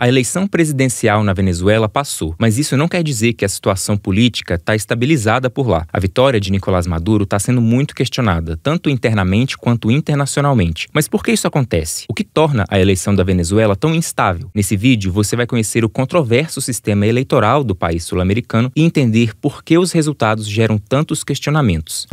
A eleição presidencial na Venezuela passou, mas isso não quer dizer que a situação política está estabilizada por lá. A vitória de Nicolás Maduro está sendo muito questionada, tanto internamente quanto internacionalmente. Mas por que isso acontece? O que torna a eleição da Venezuela tão instável? Nesse vídeo, você vai conhecer o controverso sistema eleitoral do país sul-americano e entender por que os resultados geram tantos questionamentos.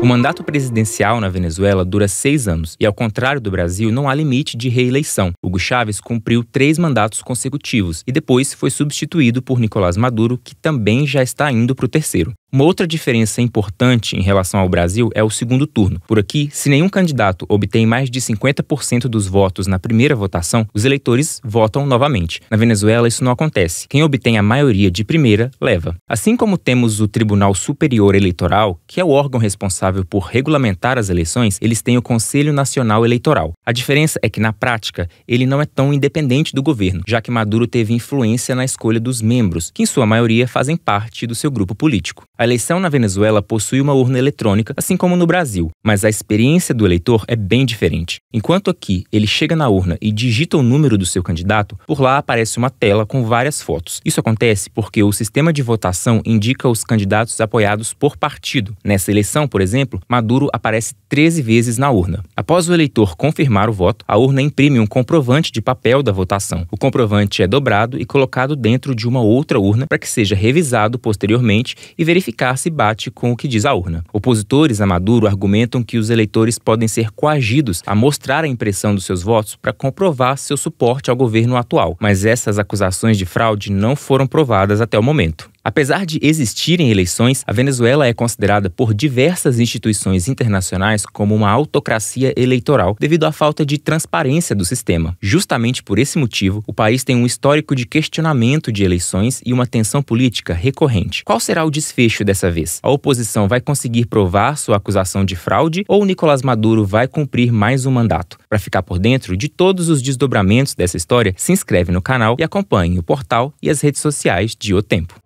O mandato presidencial na Venezuela dura seis anos e, ao contrário do Brasil, não há limite de reeleição. Hugo Chávez cumpriu três mandatos consecutivos e depois foi substituído por Nicolás Maduro, que também já está indo para o terceiro. Uma outra diferença importante em relação ao Brasil é o segundo turno. Por aqui, se nenhum candidato obtém mais de 50% dos votos na primeira votação, os eleitores votam novamente. Na Venezuela, isso não acontece. Quem obtém a maioria de primeira leva. Assim como temos o Tribunal Superior Eleitoral, que é o órgão responsável por regulamentar as eleições, eles têm o Conselho Nacional Eleitoral. A diferença é que, na prática, ele não é tão independente do governo, já que Maduro teve influência na escolha dos membros, que em sua maioria fazem parte do seu grupo político. A a eleição na Venezuela possui uma urna eletrônica, assim como no Brasil, mas a experiência do eleitor é bem diferente. Enquanto aqui ele chega na urna e digita o número do seu candidato, por lá aparece uma tela com várias fotos. Isso acontece porque o sistema de votação indica os candidatos apoiados por partido. Nessa eleição, por exemplo, Maduro aparece 13 vezes na urna. Após o eleitor confirmar o voto, a urna imprime um comprovante de papel da votação. O comprovante é dobrado e colocado dentro de uma outra urna para que seja revisado posteriormente e verificado verificar se bate com o que diz a urna. Opositores a Maduro argumentam que os eleitores podem ser coagidos a mostrar a impressão dos seus votos para comprovar seu suporte ao governo atual, mas essas acusações de fraude não foram provadas até o momento. Apesar de existirem eleições, a Venezuela é considerada por diversas instituições internacionais como uma autocracia eleitoral devido à falta de transparência do sistema. Justamente por esse motivo, o país tem um histórico de questionamento de eleições e uma tensão política recorrente. Qual será o desfecho dessa vez? A oposição vai conseguir provar sua acusação de fraude ou Nicolás Maduro vai cumprir mais um mandato? Para ficar por dentro de todos os desdobramentos dessa história, se inscreve no canal e acompanhe o portal e as redes sociais de O Tempo.